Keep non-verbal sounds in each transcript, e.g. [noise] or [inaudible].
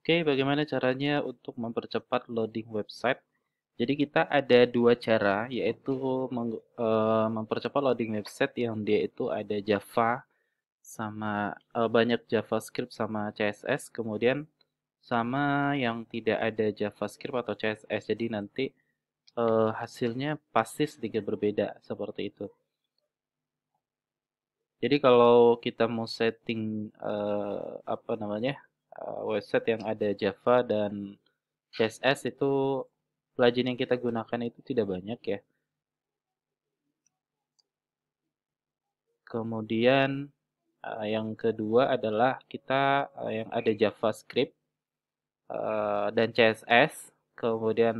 Oke, bagaimana caranya untuk mempercepat loading website? Jadi kita ada dua cara, yaitu eh, mempercepat loading website yang dia itu ada Java sama eh, banyak JavaScript sama CSS, kemudian sama yang tidak ada JavaScript atau CSS. Jadi nanti eh, hasilnya pasti sedikit berbeda seperti itu. Jadi kalau kita mau setting apa namanya uh, website yang ada Java dan CSS itu plugin yang kita gunakan itu tidak banyak ya. Kemudian uh, yang kedua adalah kita uh, yang ada JavaScript uh, dan CSS. Kemudian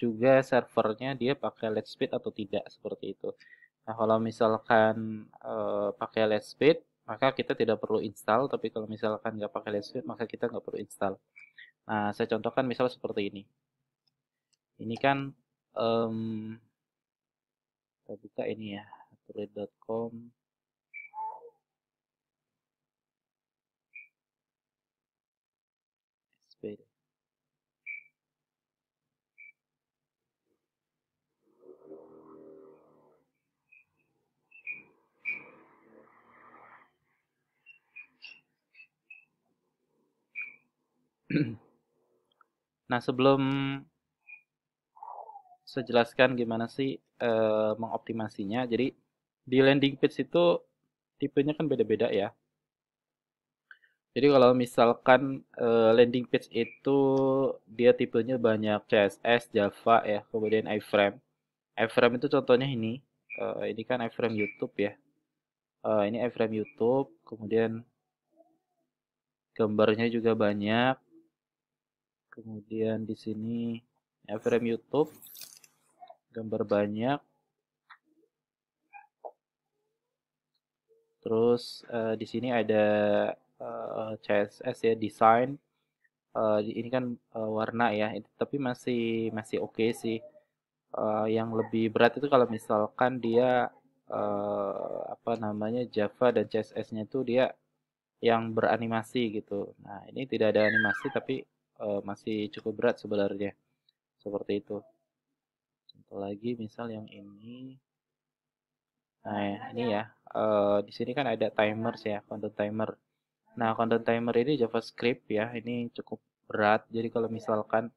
juga servernya dia pakai Speed atau tidak seperti itu. Nah kalau misalkan uh, pakai Speed maka kita tidak perlu install tapi kalau misalkan nggak pakai listrik maka kita nggak perlu install nah saya contohkan misalnya seperti ini ini kan um, kita buka ini ya thread.com. nah sebelum saya jelaskan gimana sih e, mengoptimasinya. Jadi di landing page itu tipenya kan beda-beda ya. Jadi kalau misalkan e, landing page itu dia tipenya banyak CSS, Java ya, kemudian iframe. Iframe itu contohnya ini. E, ini kan iframe YouTube ya. E, ini iframe YouTube, kemudian gambarnya juga banyak kemudian di sini iframe YouTube, gambar banyak, terus uh, di sini ada uh, eh, CSS ya design, uh, eh, ini kan uh, warna ya, tapi masih masih oke okay sih. Uh, yang lebih berat itu kalau misalkan dia uh, apa namanya Java dan CSS-nya itu dia yang beranimasi gitu. Nah, ini tidak ada animasi tapi uh, masih cukup berat sebenarnya seperti itu contoh lagi misal yang ini nah ini ya uh, di sini kan ada timers ya content timer nah content timer ini JavaScript ya ini cukup berat jadi kalau misalkan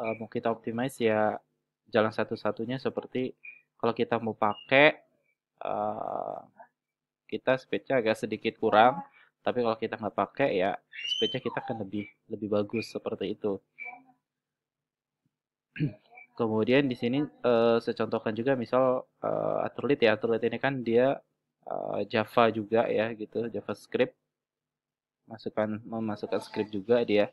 uh, mau kita optimize ya jalan satu-satunya seperti kalau kita mau pakai uh, kita speednya agak sedikit kurang tapi kalau kita nggak pakai ya sepeda kita akan lebih lebih bagus seperti itu [clears throat] kemudian di sini uh, eh, saya contohkan juga misal uh, atlet ya atlet ini kan dia uh, Java juga ya gitu JavaScript masukkan memasukkan script juga dia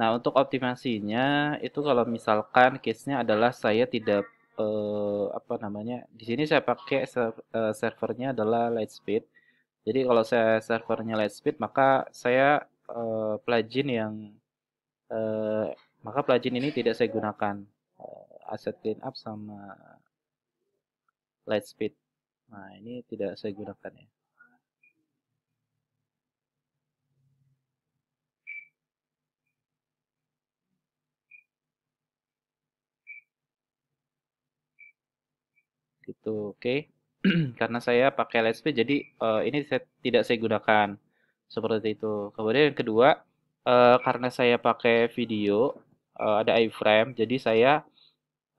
nah untuk optimasinya itu kalau misalkan case nya adalah saya tidak uh, apa namanya di sini saya pakai ser uh, servernya adalah Lightspeed jadi kalau saya servernya speed maka saya uh, plugin yang uh, maka plugin ini tidak saya gunakan uh, eh, clean up sama light speed. Nah, ini tidak saya gunakan ya. Gitu, oke. Okay. [clears throat] karena saya pakai LSP jadi uh, ini saya, tidak saya gunakan seperti itu. Kemudian yang kedua uh, karena saya pakai video uh, ada iframe jadi saya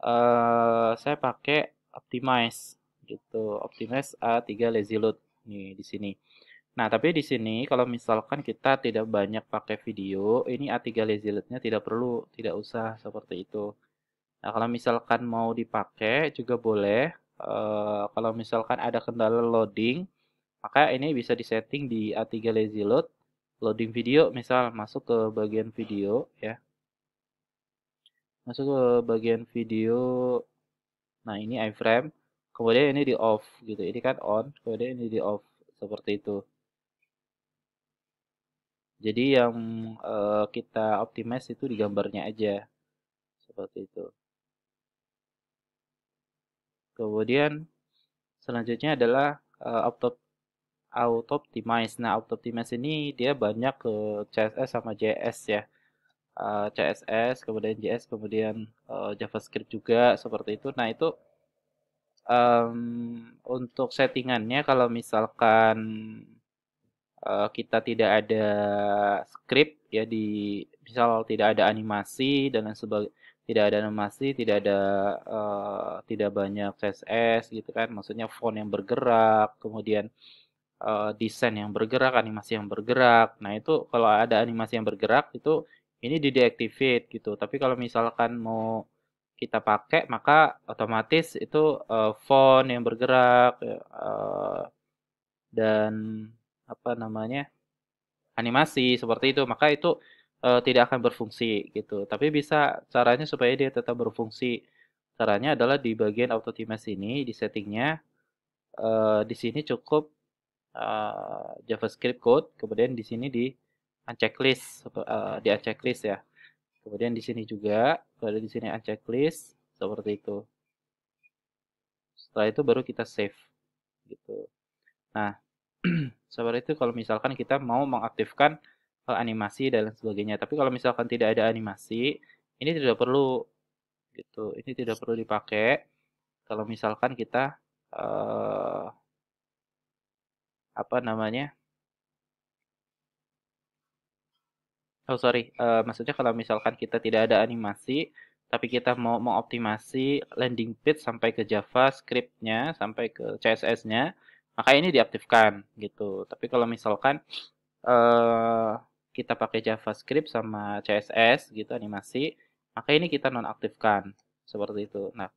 uh, saya pakai optimize gitu optimize A3 lazy load nih di sini. Nah, tapi di sini kalau misalkan kita tidak banyak pakai video, ini A3 lazy load tidak perlu, tidak usah seperti itu. Nah, kalau misalkan mau dipakai juga boleh, Eh, kalau misalkan ada kendala loading, maka ini bisa disetting di A3 Lazy Load. Loading video, misal masuk ke bagian video ya. Masuk ke bagian video. Nah, ini iframe. Kemudian ini di off gitu. Ini kan on, kemudian ini di off seperti itu. Jadi yang uh, kita optimize itu di gambarnya aja. Seperti itu. Kemudian selanjutnya adalah uh, auto optimize. Nah, auto optimize ini dia banyak ke CSS sama JS ya. Uh, eh, CSS, kemudian JS, kemudian uh, JavaScript juga seperti itu. Nah, itu um, untuk settingannya kalau misalkan uh, kita tidak ada script ya di misal tidak ada animasi dan lain sebagainya tidak ada animasi, tidak ada uh, tidak banyak CSS gitu kan, maksudnya font yang bergerak, kemudian uh, desain yang bergerak, animasi yang bergerak. Nah itu kalau ada animasi yang bergerak itu ini di deactivate gitu. Tapi kalau misalkan mau kita pakai maka otomatis itu uh, font yang bergerak uh, dan apa namanya animasi seperti itu maka itu uh, tidak akan berfungsi gitu. Tapi bisa caranya supaya dia tetap berfungsi. Caranya adalah di bagian auto TMS ini di settingnya uh, di sini cukup uh, JavaScript code, kemudian di sini di unchecklist uh, di unchecklist ya. Kemudian di sini juga ada di sini unchecklist seperti itu. Setelah itu baru kita save gitu. Nah, [clears throat] seperti itu kalau misalkan kita mau mengaktifkan animasi dan lain sebagainya. Tapi kalau misalkan tidak ada animasi, ini tidak perlu gitu. Ini tidak perlu dipakai kalau misalkan kita uh, apa namanya? Oh sorry, uh, maksudnya kalau misalkan kita tidak ada animasi, tapi kita mau mengoptimasi landing page sampai ke JavaScript-nya, sampai ke CSS-nya, maka ini diaktifkan gitu. Tapi kalau misalkan uh, kita pakai JavaScript sama CSS gitu animasi, maka ini kita nonaktifkan seperti itu. Nah,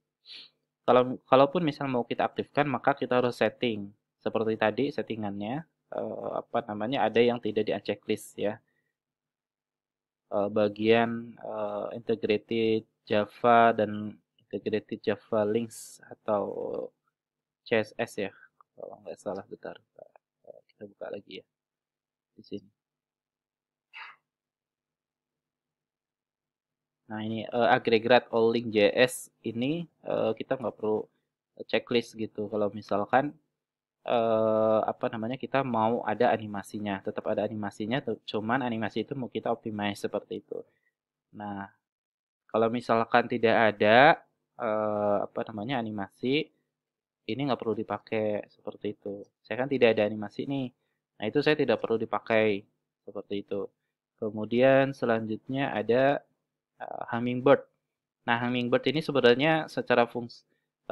kalau kalaupun misal mau kita aktifkan, maka kita harus setting seperti tadi settingannya uh, apa namanya ada yang tidak di checklist ya. Eh, bagian uh, integrated Java dan integrated Java links atau CSS ya kalau nggak salah bentar kita buka lagi ya di sini Nah ini uh, eh, aggregate all link JS ini uh, kita nggak perlu checklist gitu. Kalau misalkan uh, apa namanya kita mau ada animasinya, tetap ada animasinya, cuman animasi itu mau kita optimize seperti itu. Nah kalau misalkan tidak ada uh, apa namanya animasi, ini nggak perlu dipakai seperti itu. Saya kan tidak ada animasi nih. Nah itu saya tidak perlu dipakai seperti itu. Kemudian selanjutnya ada uh, hummingbird. Nah, hummingbird ini sebenarnya secara fungsi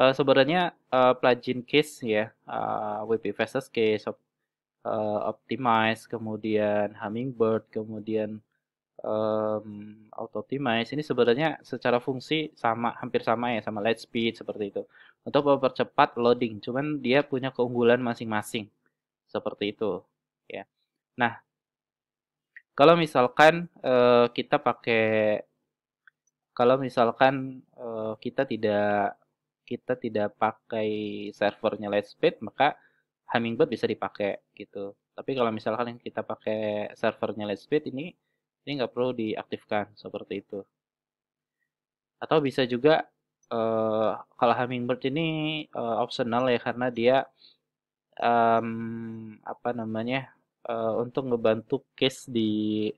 uh, eh, sebenarnya uh, plugin case ya, uh, WP versus case op, uh, optimize, kemudian hummingbird, kemudian um, auto optimize ini sebenarnya secara fungsi sama hampir sama ya sama Light Speed seperti itu untuk mempercepat loading cuman dia punya keunggulan masing-masing seperti itu ya nah kalau misalkan uh, kita pakai kalau misalkan uh, kita tidak kita tidak pakai servernya Lightspeed maka Hummingbird bisa dipakai gitu. Tapi kalau misalkan kita pakai servernya Lightspeed ini ini nggak perlu diaktifkan seperti itu. Atau bisa juga uh, kalau Hummingbird ini uh, optional ya karena dia um, apa namanya uh, untuk ngebantu case di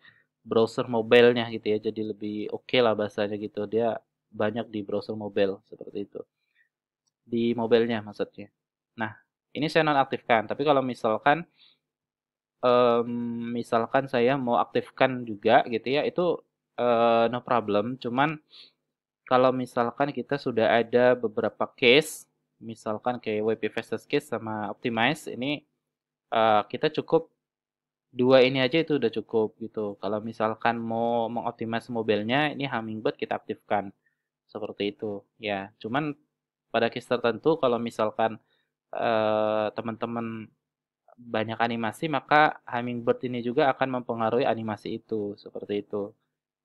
browser mobilenya gitu ya jadi lebih oke okay lah bahasanya gitu dia banyak di browser mobile seperti itu di mobilenya maksudnya nah ini saya nonaktifkan tapi kalau misalkan um, misalkan saya mau aktifkan juga gitu ya itu uh, no problem cuman kalau misalkan kita sudah ada beberapa case misalkan kayak WP versus case sama optimize ini uh, kita cukup dua ini aja itu udah cukup gitu. Kalau misalkan mau mengoptimasi mobilnya, ini Hummingbird kita aktifkan seperti itu. Ya, cuman pada case tertentu kalau misalkan eh, teman-teman banyak animasi, maka Hummingbird ini juga akan mempengaruhi animasi itu seperti itu.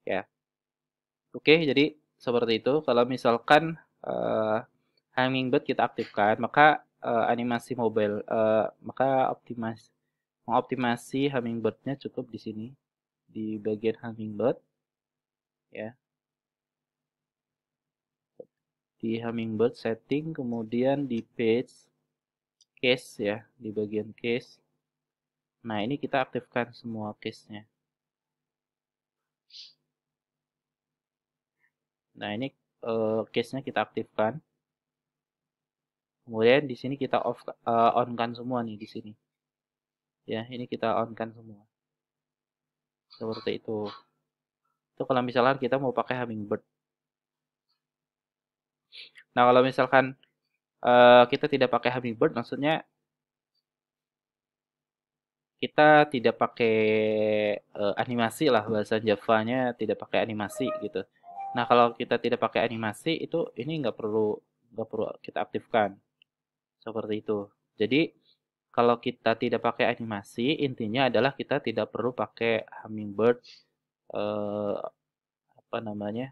Ya, oke. Jadi seperti itu. Kalau misalkan eh, Hummingbird kita aktifkan, maka eh, animasi mobil eh, maka optimasi mengoptimasi hummingbird-nya cukup di sini di bagian hummingbird ya di hummingbird setting kemudian di page case ya di bagian case nah ini kita aktifkan semua case nya nah ini uh, eh, case nya kita aktifkan kemudian di sini kita off uh, eh, on kan semua nih di sini ya ini kita on kan semua seperti itu itu kalau misalnya kita mau pakai hummingbird nah kalau misalkan uh, kita tidak pakai hummingbird maksudnya kita tidak pakai uh, animasi lah bahasa Javanya tidak pakai animasi gitu. Nah kalau kita tidak pakai animasi itu ini nggak perlu nggak perlu kita aktifkan seperti itu. Jadi kalau kita tidak pakai animasi, intinya adalah kita tidak perlu pakai hummingbird uh, apa namanya?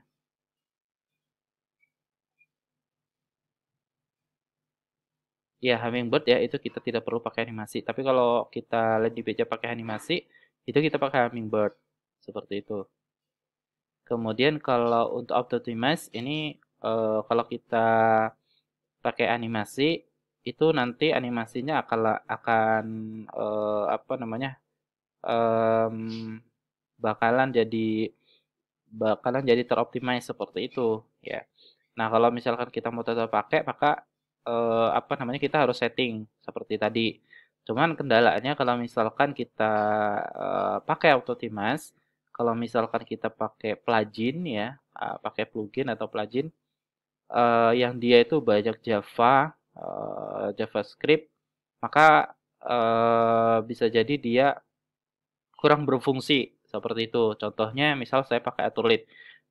Ya, hummingbird ya itu kita tidak perlu pakai animasi. Tapi kalau kita lebih page pakai animasi, itu kita pakai hummingbird seperti itu. Kemudian kalau untuk optimize ini uh, kalau kita pakai animasi itu nanti animasinya akan akan uh, eh, apa namanya um, bakalan jadi bakalan jadi teroptimize seperti itu ya nah kalau misalkan kita mau tetap pakai maka uh, apa namanya kita harus setting seperti tadi cuman kendalanya kalau misalkan kita uh, pakai optimize kalau misalkan kita pakai plugin ya uh, pakai plugin atau plugin uh, yang dia itu banyak Java uh, JavaScript, maka uh, bisa jadi dia kurang berfungsi seperti itu. Contohnya, misal saya pakai Atur lead.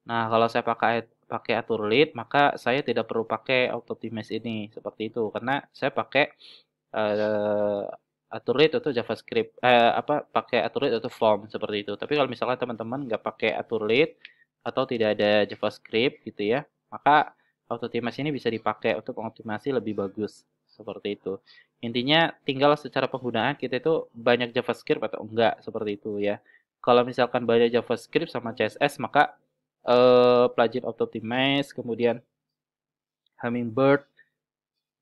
Nah, kalau saya pakai pakai Atur lead, maka saya tidak perlu pakai auto Optimize ini seperti itu, karena saya pakai uh, lead atau JavaScript, uh, apa pakai Atur lead atau form seperti itu. Tapi kalau misalnya teman-teman nggak pakai Atur lead atau tidak ada JavaScript gitu ya, maka Optimasi ini bisa dipakai untuk mengoptimasi lebih bagus seperti itu. Intinya tinggal secara penggunaan kita itu banyak JavaScript atau enggak seperti itu ya. Kalau misalkan banyak JavaScript sama CSS maka uh, plugin Optimize, kemudian Hummingbird,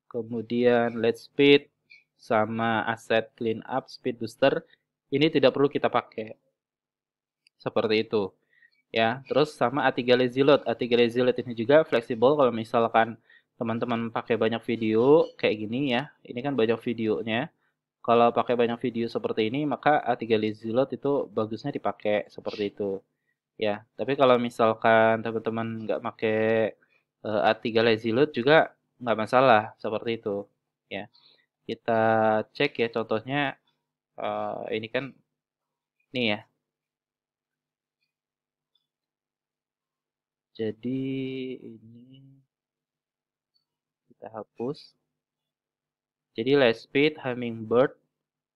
kemudian Let's Speed, sama Asset clean up speed booster ini tidak perlu kita pakai seperti itu ya terus sama A3 lazy load A3 lazy load ini juga fleksibel kalau misalkan teman-teman pakai banyak video kayak gini ya ini kan banyak videonya kalau pakai banyak video seperti ini maka A3 lazy load itu bagusnya dipakai seperti itu ya tapi kalau misalkan teman-teman nggak pakai uh, eh, A3 lazy load juga nggak masalah seperti itu ya kita cek ya contohnya eh, ini kan nih ya jadi ini kita hapus jadi light speed, Hummingbird,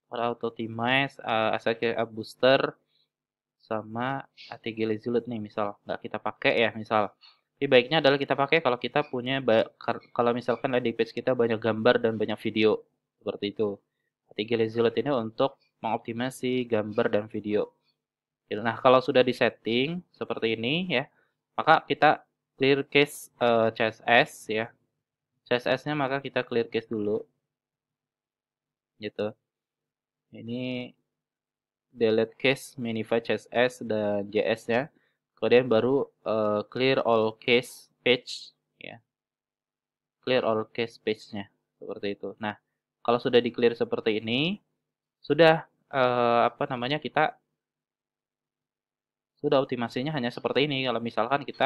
Auto Optimize, uh, asal kayak Booster, sama ATG Lazy nih misal nggak kita pakai ya misal tapi baiknya adalah kita pakai kalau kita punya kalau misalkan ada page kita banyak gambar dan banyak video seperti itu ATG Lazy ini untuk mengoptimasi gambar dan video nah kalau sudah disetting seperti ini ya maka kita clear case uh, eh, CSS ya CSS-nya maka kita clear case dulu gitu ini delete case minify CSS dan JS nya kemudian baru uh, clear all case page ya clear all case page nya seperti itu nah kalau sudah di clear seperti ini sudah uh, apa namanya kita sudah optimasinya hanya seperti ini. Kalau misalkan kita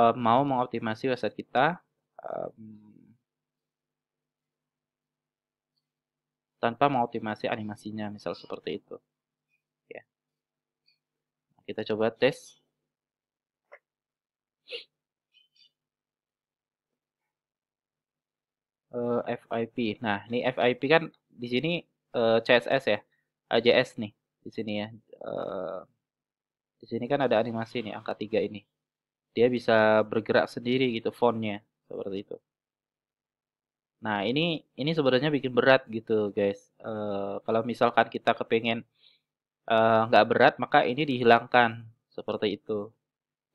um, mau mengoptimasi website kita um, tanpa mengoptimasi animasinya, misal seperti itu. Ya. Kita coba tes. Eh, FIP. Nah, ini FIP kan di sini uh, eh, CSS ya, AJS nih di sini ya. Di sini kan ada animasi nih, angka 3 ini. Dia bisa bergerak sendiri gitu fontnya, seperti itu. Nah, ini ini sebenarnya bikin berat gitu, guys. Uh, kalau misalkan kita kepengen eh, nggak uh, berat, maka ini dihilangkan, seperti itu.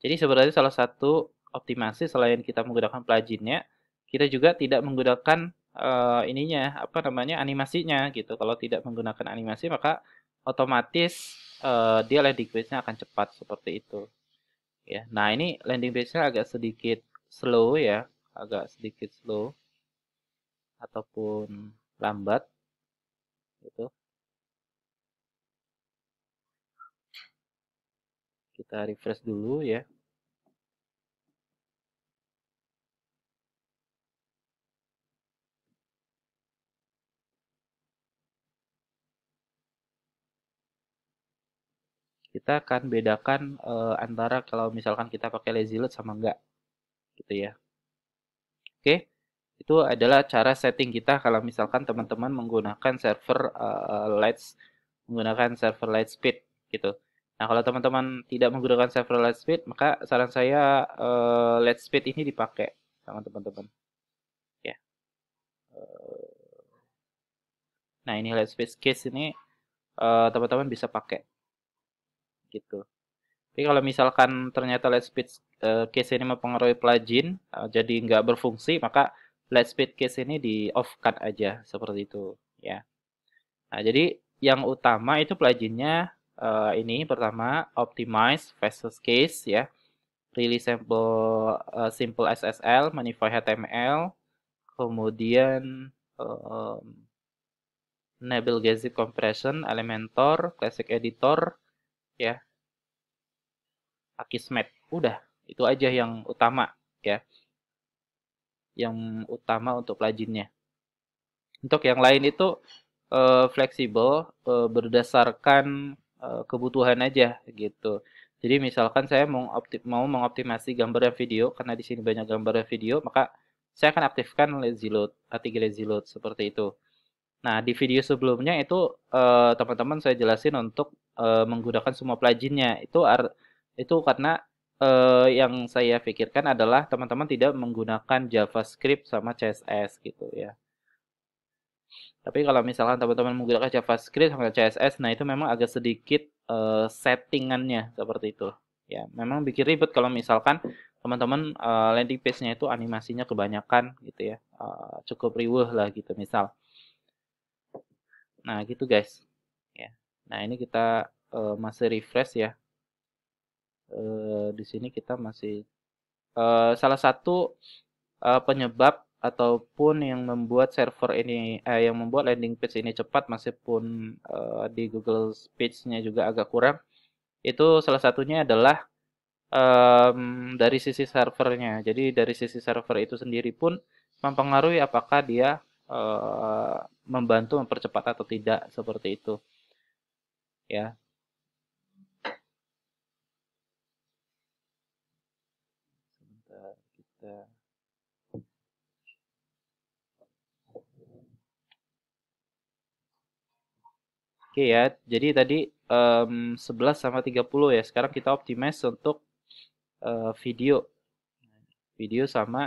Jadi sebenarnya salah satu optimasi selain kita menggunakan pluginnya, kita juga tidak menggunakan uh, ininya apa namanya animasinya gitu. Kalau tidak menggunakan animasi maka otomatis uh, dia landing page-nya akan cepat seperti itu. Ya, nah ini landing page-nya agak sedikit slow ya, agak sedikit slow ataupun lambat Itu. Kita refresh dulu ya. kita akan bedakan uh, antara kalau misalkan kita pakai lazy load sama enggak gitu ya oke itu adalah cara setting kita kalau misalkan teman-teman menggunakan server uh, eh, lights menggunakan server light speed gitu nah kalau teman-teman tidak menggunakan server light speed maka saran saya uh, eh, light speed ini dipakai sama teman-teman ya nah ini light speed case ini teman-teman uh, teman -teman bisa pakai gitu. Tapi kalau misalkan ternyata light speed uh, case ini mempengaruhi plugin uh, jadi nggak berfungsi, maka light speed case ini di off kan aja seperti itu ya. Nah, jadi yang utama itu pluginnya uh, ini pertama optimize fastest case ya. Release simple uh, simple SSL, modify HTML, kemudian um, enable gzip compression, elementor, classic editor, ya akismet udah itu aja yang utama ya yang utama untuk lajinnya untuk yang lain itu uh, fleksibel uh, berdasarkan uh, kebutuhan aja gitu jadi misalkan saya mau, mau mengoptimasi gambar dan video karena di sini banyak gambar dan video, maka saya akan aktifkan lazy load, a lazy load seperti itu. Nah, di video sebelumnya itu teman-teman eh, saya jelasin untuk uh, menggunakan semua pluginnya itu itu karena uh, yang saya pikirkan adalah teman-teman tidak menggunakan JavaScript sama CSS gitu ya. Tapi kalau misalkan teman-teman menggunakan JavaScript sama CSS, nah itu memang agak sedikit uh, settingannya seperti itu. Ya, memang bikin ribet kalau misalkan teman-teman uh, landing page-nya itu animasinya kebanyakan gitu ya. Uh, cukup riweh lah gitu misal. Nah, gitu guys. Nah, ini kita uh, masih refresh ya. Uh, di sini kita masih uh, salah satu uh, penyebab ataupun yang membuat server ini eh, yang membuat landing page ini cepat meskipun uh, di Google Page-nya juga agak kurang itu salah satunya adalah um, dari sisi servernya jadi dari sisi server itu sendiri pun mempengaruhi apakah dia uh, membantu mempercepat atau tidak seperti itu ya sebentar kita Oke okay ya, jadi tadi um, 11 sama 30 ya. Sekarang kita optimize untuk uh, video. Video sama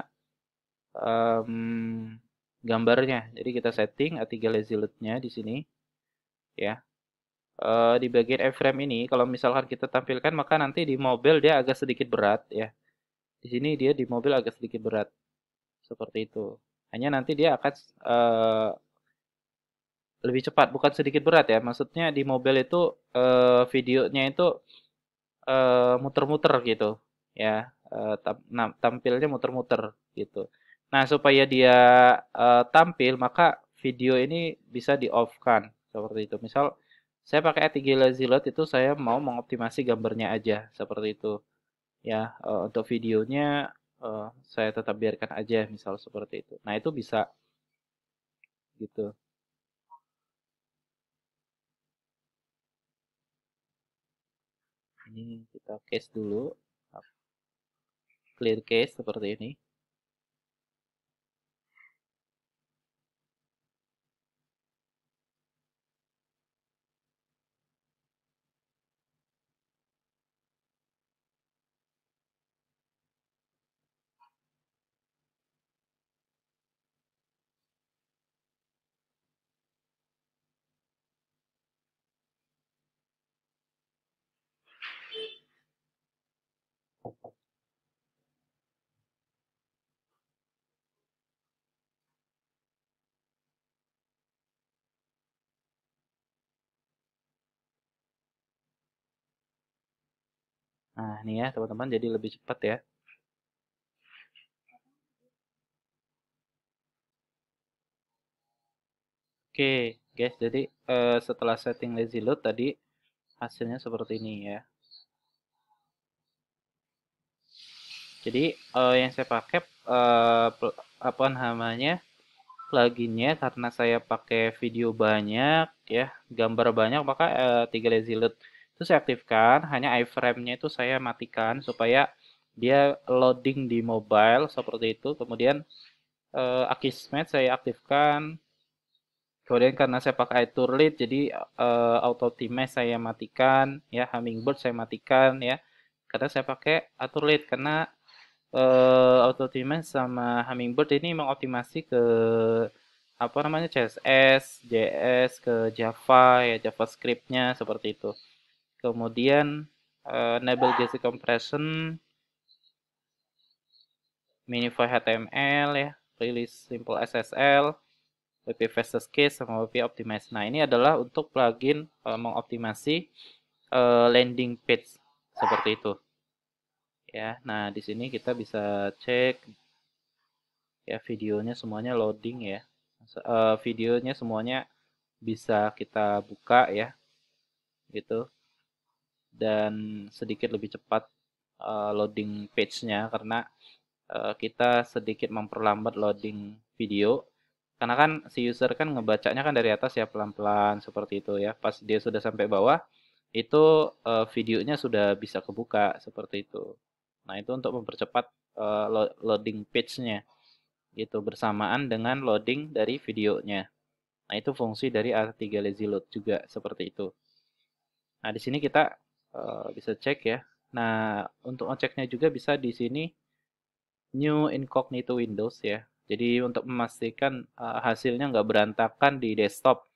um, gambarnya. Jadi kita setting A3 lazy load nya di sini. Ya uh, di bagian airframe ini kalau misalkan kita tampilkan maka nanti di mobil dia agak sedikit berat ya. Di sini dia di mobil agak sedikit berat. Seperti itu. Hanya nanti dia akan uh, lebih cepat, bukan sedikit berat ya. Maksudnya di mobil itu uh, videonya itu muter-muter uh, gitu ya. Uh, tam nah, tampilnya muter-muter gitu. Nah, supaya dia uh, tampil maka video ini bisa di off kan seperti itu. Misal saya pakai A3 itu saya mau mengoptimasi gambarnya aja seperti itu. Ya, uh, untuk videonya uh, saya tetap biarkan aja misal seperti itu. Nah, itu bisa gitu. Ini kita case dulu. Clear case seperti ini. Nah, ini ya teman-teman jadi lebih cepat ya. Oke, guys, jadi uh, setelah setting lazy load tadi hasilnya seperti ini ya. Jadi uh, yang saya pakai uh, apa namanya? pluginnya karena saya pakai video banyak ya, gambar banyak maka uh, 3 lazy load itu saya aktifkan hanya iframe-nya itu saya matikan supaya dia loading di mobile seperti itu kemudian uh, Akismet saya aktifkan kemudian karena saya pakai lead jadi uh, eh, auto time saya matikan ya hummingbird saya matikan ya karena saya pakai lead karena uh, eh, auto time sama hummingbird ini mengoptimasi ke apa namanya CSS, JS ke Java ya JavaScriptnya seperti itu kemudian uh, eh, enable JC compression minify HTML ya release simple SSL WP Fastest Case sama WP Optimize nah ini adalah untuk plugin uh, mengoptimasi uh, landing page seperti itu ya nah di sini kita bisa cek ya videonya semuanya loading ya uh, videonya semuanya bisa kita buka ya gitu dan sedikit lebih cepat uh, loading page-nya karena uh, kita sedikit memperlambat loading video karena kan si user kan ngebacanya kan dari atas ya pelan-pelan seperti itu ya pas dia sudah sampai bawah itu uh, videonya sudah bisa kebuka seperti itu nah itu untuk mempercepat uh, loading page-nya gitu bersamaan dengan loading dari videonya nah itu fungsi dari R3 lazy load juga seperti itu nah di sini kita Eh, bisa cek ya. Nah, untuk ngeceknya juga bisa di sini new incognito windows ya. Jadi untuk memastikan uh, hasilnya nggak berantakan di desktop.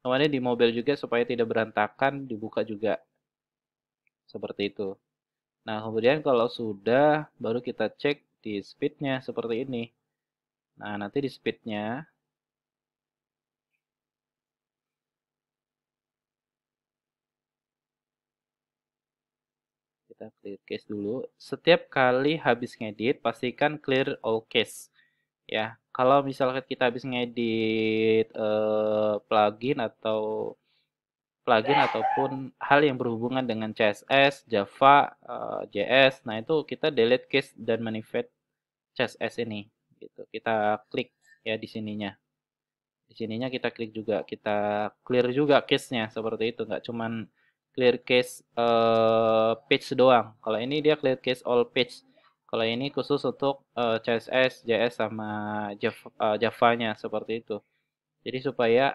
Kemudian di mobile juga supaya tidak berantakan, dibuka juga. Seperti itu. Nah, kemudian kalau sudah, baru kita cek di speednya seperti ini. Nah, nanti di speednya kita clear case dulu. Setiap kali habis ngedit, pastikan clear all case Ya, kalau misalkan kita habis ngedit uh, plugin atau plugin ataupun hal yang berhubungan dengan CSS, Java, uh, eh, JS, nah itu kita delete case dan manifest CSS ini. Gitu. Kita klik ya di sininya. Di sininya kita klik juga, kita clear juga case-nya seperti itu, nggak cuman clear case uh, page doang. Kalau ini dia clear case all page. Kalau ini khusus untuk uh, eh, CSS, JS sama Java, uh, Java-nya seperti itu. Jadi supaya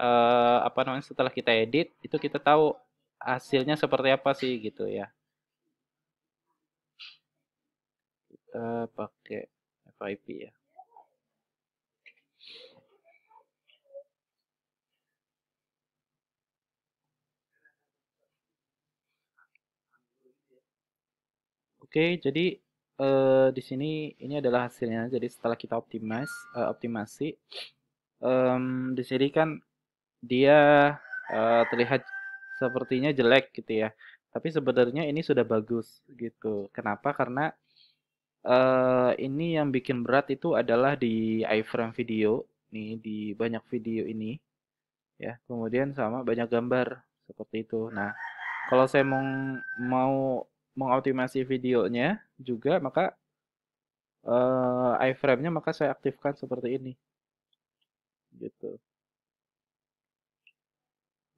uh, apa namanya setelah kita edit itu kita tahu hasilnya seperti apa sih gitu ya. Kita pakai FIP ya. Oke, jadi uh, di sini ini adalah hasilnya. Jadi setelah kita optimize, uh, optimasi, um, di sini kan dia uh, terlihat sepertinya jelek gitu ya. Tapi sebenarnya ini sudah bagus gitu. Kenapa? Karena uh, ini yang bikin berat itu adalah di iframe video. Nih di banyak video ini ya. Kemudian sama banyak gambar seperti itu. Nah, kalau saya mau mau mengoptimasi videonya juga maka uh, iframe-nya maka saya aktifkan seperti ini gitu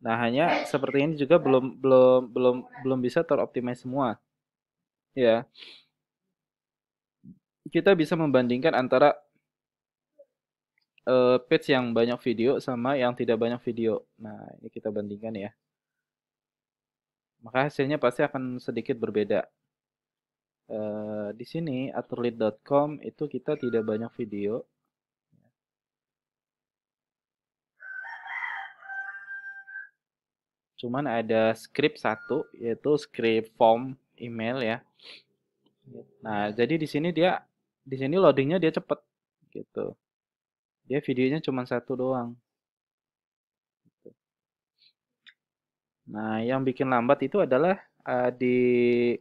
nah hanya seperti ini juga belum belum belum belum bisa teroptimasi semua ya kita bisa membandingkan antara uh, page yang banyak video sama yang tidak banyak video nah ini kita bandingkan ya maka hasilnya pasti akan sedikit berbeda. Uh, di sini aturlead.com itu kita tidak banyak video. Cuman ada script satu yaitu script form email ya. Nah, jadi di sini dia di sini loadingnya dia cepet gitu. Dia videonya cuma satu doang. Nah, yang bikin lambat itu adalah uh, di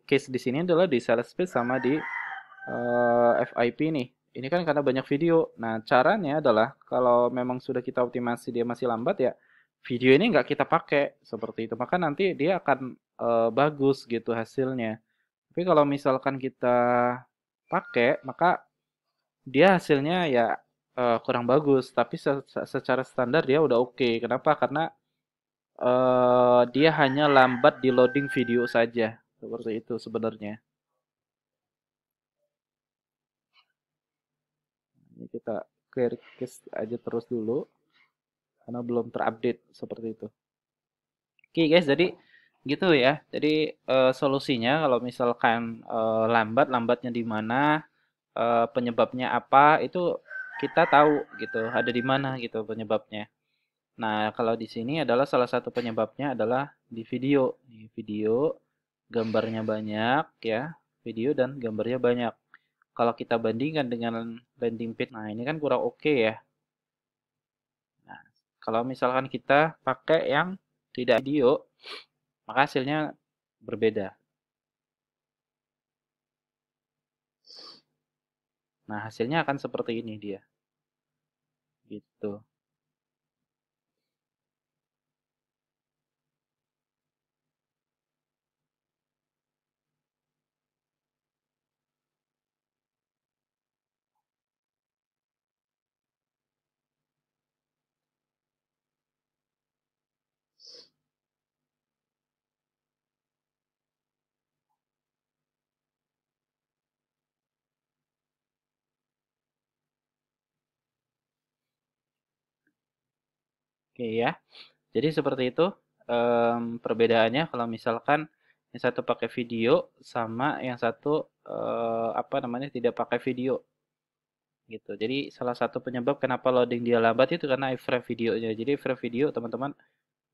case di sini adalah di sales page sama di uh, eh, FIP nih. Ini kan karena banyak video. Nah, caranya adalah kalau memang sudah kita optimasi dia masih lambat ya, video ini nggak kita pakai seperti itu. Maka nanti dia akan uh, bagus gitu hasilnya. Tapi kalau misalkan kita pakai, maka dia hasilnya ya uh, kurang bagus. Tapi se secara standar dia udah oke. Okay. Kenapa? Karena uh, dia hanya lambat di loading video saja seperti itu sebenarnya. Ini kita clear case aja terus dulu karena belum terupdate seperti itu. Oke okay, guys, jadi gitu ya. Jadi uh, solusinya kalau misalkan uh, lambat, lambatnya di mana, uh, penyebabnya apa, itu kita tahu gitu, ada di mana gitu penyebabnya. Nah, kalau di sini adalah salah satu penyebabnya adalah di video. Di video gambarnya banyak ya, video dan gambarnya banyak. Kalau kita bandingkan dengan landing page, nah ini kan kurang oke okay ya. Nah, kalau misalkan kita pakai yang tidak video, maka hasilnya berbeda. Nah, hasilnya akan seperti ini dia. Gitu. Oke ya. Jadi seperti itu um, perbedaannya kalau misalkan yang satu pakai video sama yang satu uh, apa namanya tidak pakai video gitu. Jadi salah satu penyebab kenapa loading dia lambat itu karena iframe videonya. Jadi iframe video teman-teman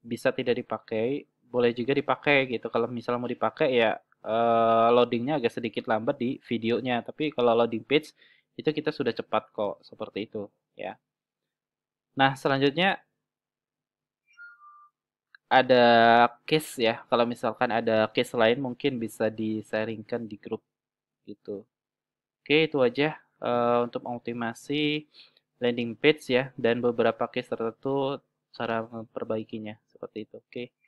bisa tidak dipakai, boleh juga dipakai gitu. Kalau misalnya mau dipakai ya uh, loadingnya agak sedikit lambat di videonya. Tapi kalau loading page itu kita sudah cepat kok seperti itu ya. Nah selanjutnya ada case ya kalau misalkan ada case lain mungkin bisa disaringkan di grup gitu oke itu aja uh, untuk optimasi landing page ya dan beberapa case tertentu cara memperbaikinya seperti itu oke